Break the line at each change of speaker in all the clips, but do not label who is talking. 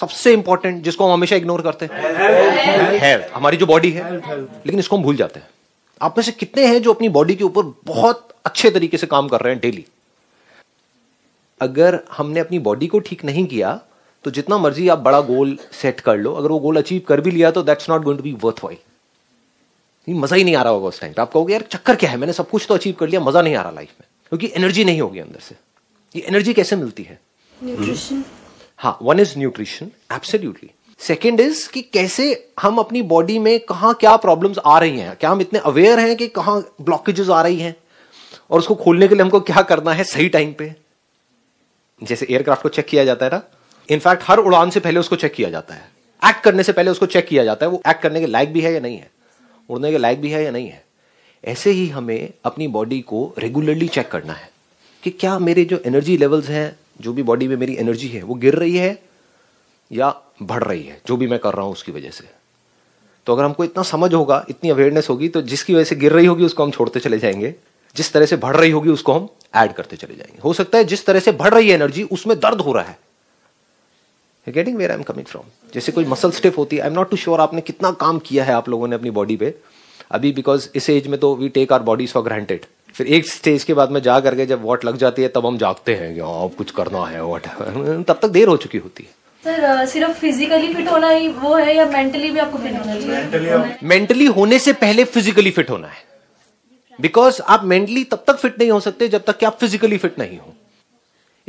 सबसे इंपॉर्टेंट जिसको हम हमेशा इग्नोर करते हैं हमारी जो बॉडी है लेकिन इसको हम भूल जाते हैं आप में से कितने हैं जो अपनी बॉडी के ऊपर बहुत अच्छे तरीके से काम कर रहे हैं डेली अगर हमने अपनी बॉडी को ठीक नहीं किया तो जितना मर्जी आप बड़ा गोल सेट कर लो अगर वो गोल अचीव कर भी लिया तो that's not going to be worthwhile मजा ही नहीं आ रहा होगा उस टाइम पे आप कहोगे यार चक्कर क्या है मैंने सब कुछ तो अचीव कर लिया मजा नहीं आ रहा लाइफ में क्योंकि एनर्जी नहीं होगी अंदर से ये एनर्जी कैसे मिलती है न्यूट्रिशन हाँ one is nutrition absolutely second is कि कैसे हम अपनी बॉडी में कहा क्या प्रॉब्लम्स आ रही हैं क्या हम इतने अवेयर हैं कि कहाँ ब्लॉकेजेस आ रही हैं और उसको खोलने के लिए हमको क्या करना है सही टाइम पे जैसे एयरक्राफ्ट को चेक किया जाता है ना इनफैक्ट हर उड़ान से पहले उसको चेक किया जाता है एक्ट करने से पहले उसको चेक किया जाता है वो एक्ट करने के लायक भी है या नहीं है उड़ने के लायक भी है या नहीं है ऐसे ही हमें अपनी बॉडी को रेगुलरली चेक करना है कि क्या मेरे जो एनर्जी लेवल्स हैं जो भी बॉडी में मेरी एनर्जी है वो गिर रही है या बढ़ रही है जो भी मैं कर रहा हूं उसकी वजह से तो अगर हमको इतना समझ होगा इतनी अवेयरनेस होगी तो जिसकी वजह से गिर रही होगी उसको हम छोड़ते चले जाएंगे जिस तरह से बढ़ रही होगी उसको हम ऐड करते चले जाएंगे हो सकता है जिस तरह से बढ़ रही है एनर्जी उसमें दर्द हो रहा है getting where I am coming from जैसे कोई मसल स्टिफ होती है I am not too sure आपने कितना काम किया है आप लोगों ने अपनी बॉडी पे अभी बिकॉज इस एज में तो we take our bodies for granted फिर एक स्टेज के बाद में जा करके जब वॉट लग जाती है तब हम जागते हैं कि हाँ, अब कुछ करना है वॉट तब तक देर हो चुकी होती है सर सिर्फ फिजिकली फिट होना ही वो है या मेंटली भी आपको फिट होना चाहिए मेंटली होने से पहले फिजिकली फिट होना है बिकॉज आप मेंटली तब तक फिट नहीं हो सकते जब तक कि आप फिजिकली फिट नहीं हो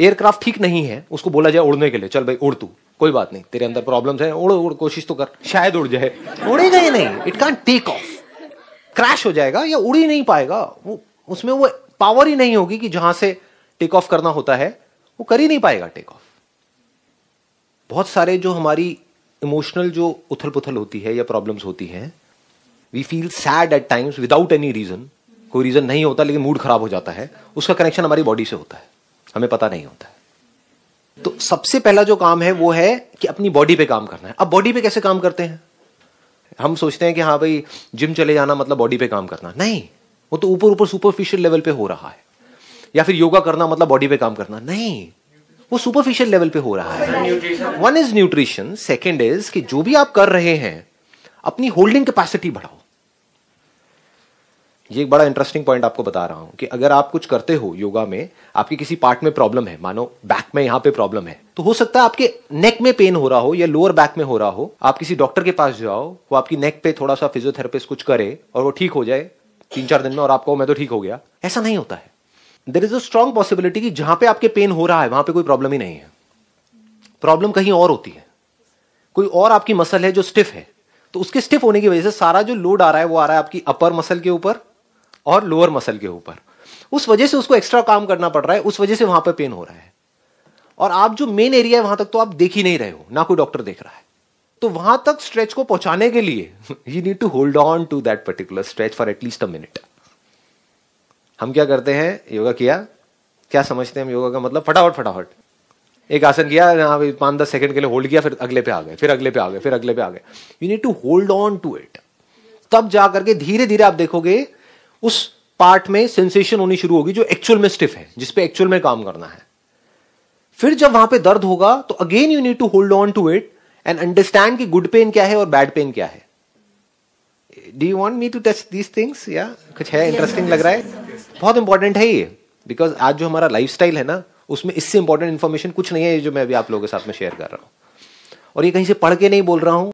एयरक्राफ्ट ठीक नहीं है उसको बोला जाए उड़ने के लिए चल भाई उड़ तू कोई बात नहीं तेरे अंदर प्रॉब्लम है उड़ उड़ कोशिश तो कर शायद उड़ जाए उड़ेगा ही नहीं it can take off crash हो जाएगा या उड़ ही नहीं पाएगा वो उसमें वो पावर ही नहीं होगी कि जहां से टेक ऑफ करना होता है वो कर ही नहीं पाएगा टेक ऑफ बहुत सारे जो हमारी इमोशनल जो उथल पुथल होती है या प्रॉब्लम्स होती हैं we feel sad at times without any reason कोई रीजन नहीं होता लेकिन मूड खराब हो जाता है उसका कनेक्शन हमारी बॉडी से होता है हमें पता नहीं होता है तो सबसे पहला जो काम है वो है कि अपनी बॉडी पे काम करना है अब बॉडी पे कैसे काम करते हैं हम सोचते हैं कि हाँ भाई जिम चले जाना मतलब बॉडी पे काम करना नहीं वो तो ऊपर ऊपर सुपरफिशियल लेवल पे हो रहा है या फिर योगा करना मतलब बॉडी पे काम करना नहीं वो सुपरफिशियल लेवल पे हो रहा है one is nutrition second is कि जो भी आप कर रहे हैं अपनी होल्डिंग कैपेसिटी बढ़ाओ ये एक बड़ा इंटरेस्टिंग पॉइंट आपको बता रहा हूं कि अगर आप कुछ करते हो योगा में आपके किसी पार्ट में प्रॉब्लम है मानो बैक में यहां पे प्रॉब्लम है तो हो सकता है आपके नेक में पेन हो रहा हो या लोअर बैक में हो रहा हो आप किसी डॉक्टर के पास जाओ वो आपकी नेक पे थोड़ा सा फिजियोथेरेपिस्ट कुछ करे और वो ठीक हो जाए तीन चार दिन में और आपको मैं तो ठीक हो गया ऐसा नहीं होता है there is a strong possibility कि जहां पे आपके पेन हो रहा है वहां पे कोई प्रॉब्लम ही नहीं है प्रॉब्लम कहीं और होती है कोई और आपकी मसल है जो स्टिफ है तो उसके स्टिफ होने की वजह से सारा जो लोड आ रहा है वो आ रहा है आपकी अपर मसल के ऊपर और लोअर मसल के ऊपर उस वजह से उसको एक्स्ट्रा काम करना पड़ रहा है उस वजह से वहां पर पेन हो रहा है और आप जो मेन एरिया है वहां तक तो आप देख ही नहीं रहे हो ना कोई डॉक्टर देख रहा है तो वहां तक स्ट्रेच को पहुंचाने के लिए you need to hold on to that particular stretch for at least a minute हम क्या करते हैं योगा किया क्या समझते हैं हम योगा का मतलब फटाफट फटाफट एक आसन किया पांच दस सेकंड के लिए होल्ड किया फिर अगले पे आ गए फिर अगले पे आ गए फिर अगले पे आ गए you need to hold on to it तब जाकर के धीरे धीरे आप देखोगे उस पार्ट में सेंसेशन होनी शुरू होगी जो एक्चुअल में स्टिफ है जिसपे एक्चुअल में काम करना है फिर जब वहां पे दर्द होगा तो again you need to hold on to it and understand कि गुड पेन क्या है और बैड पेन क्या है do you want me to touch these things या कुछ है इंटरेस्टिंग लग रहा है बहुत इंपॉर्टेंट है ये बिकॉज आज जो हमारा लाइफ है ना उसमें इससे इंपॉर्टेंट इन्फॉर्मेशन कुछ नहीं है जो मैं अभी आप लोगों के साथ में शेयर कर रहा हूँ और ये कहीं से पढ़ के नहीं बोल रहा हूँ